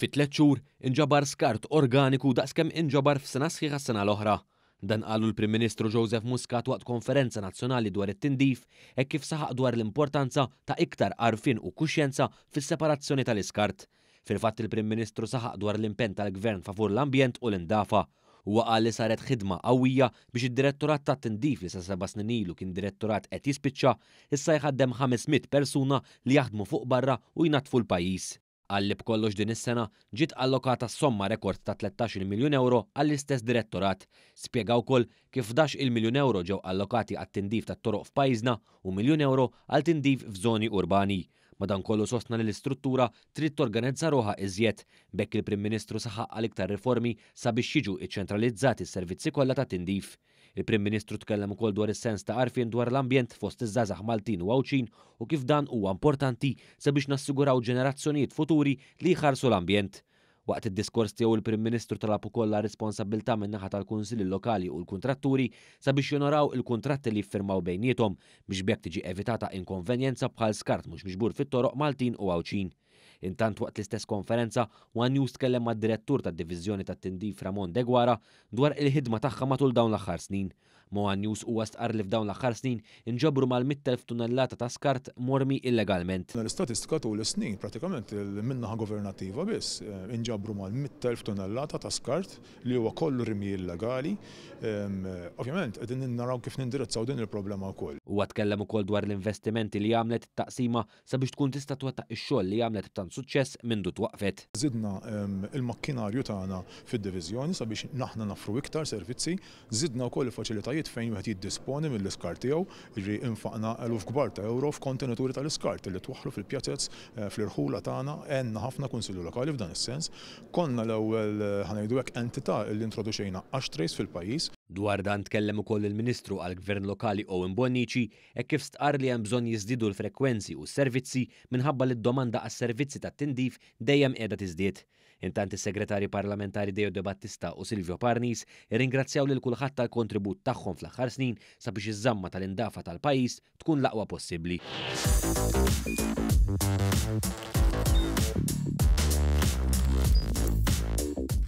Fit tliet xhur inġabar skart organiku daqskemm inġabar f'sena sħiħa s-sena l-oħra. Dan qalu l-Prim Ministru Joseph Muscat waqt konferenza nazzjonali dwar it-tindif e kif saħaq dwar l-importanza ta' iktar arfin u kuxjenza fis-separazzjoni tal-iskart. Fil-fatt il-Prim Ministru saħaq dwar l-impen tal-Gvern favur l-ambjent u l-indafa u għal li saret ħidma qawwija biex id-direttorat ta' tindif li sa' seba' snin kien direttorat qed jispiċċa issa jħaddem 500 persuna li jaħdmu fuq barra u jnatfu l-pajjiż għalli kollox din is-sena ġiet allokata somma rekord ta' 13 miljun euro għall-istess direttorat. Spjegaw kol kif 11 miljun euro ġew allokati għat-tindif ta' toroq f'pajjiżna u miljun euro għal tindif f'żoni urbani. Madan kollu sostna li l-istruttura trid torganizza roħa iżjed bekk il-Prim Ministru saħaq għal iktar riformi sabiex jiġu iċċentralizzati s-servizzi kollha ta' tindif. Il-Prim Ministru tkellem ukoll dwar is-sens ta' arfien dwar l-ambjent fost iż-żazax Maltin u Awċin u kif dan huwa importanti sabiex nassiguraw ġenerazzjonijiet futuri li jħarsu l-ambjent. Waqt id-diskors tiegħu il-Prim Ministru talab ukoll la responsabilità min naħa tal-Kunsilli Lokali u l-kuntratturi sabiex jonoraw il-kuntratti li jiffirmaw bejniethom biex bekk tiġi evitata inkonvenjenza bħal skart mhux miġbur fit-toroq Maltin u Awċin. Intant waqt l-istess konferenza, One News tkellem mad direttur tad-Diviżjoni tat-Tindif Ramon Degwara dwar il-ħidma tagħha matul dawn l-aħħar snin Moa News u għastqar li f'dawn l-axar snin inġabru mal-100.000 tunnellata ta' skart mormi illegalment. L-istatistika tu l-snin pratikament il-minnaħa governativa biss eh, inġabru mal-100.000 tunnellata ta' skart li huwa kollu rimi illegali. Ovvjament, n naraw kif nindirizzaw din il-problema wkoll. U għatkellem ukoll dwar l-investimenti li għamlet taqsima sabiex tkun tista' twettaq ix-xogħol li għamlet b'tan suċċess minn du twaqfet. Zidna il-makkinarju tagħna fid-diviżjoni sabiex naħna nafru iktar servizzi, zidna wkoll il-faċilitajiet postijiet fejn wieħed jiddisponi mill-iskar tiegħu, jiġri infaqna eluf kbar ta' euro f'kontenituri tal-iskart li twaħlu fil-pjazzezz eh, fl-irħula tagħna għenna ħafna kunsilli lokali f'dan is-sens. Konna l-ewwel ħanajdu hekk entità li introduċejna għax trejs fil-pajjiż Dwar dan tkellem ukoll il-Ministru għal Gvern Lokali Owen Bonnici e kif stqar li hemm bżonn jiżdiedu l-frekwenzi u s-servizzi minħabba li d-domanda għas servizzi tat-tindif dejjem qiegħda tiżdied. Intant is segretarji Parlamentari Deo De Battista u Silvio Parnis irringrazzjaw lil kulħadd tal-kontribut tagħhom fl-aħħar snin sabiex iż-żamma tal-indafa tal-pajjiż tkun l-aqwa possibbli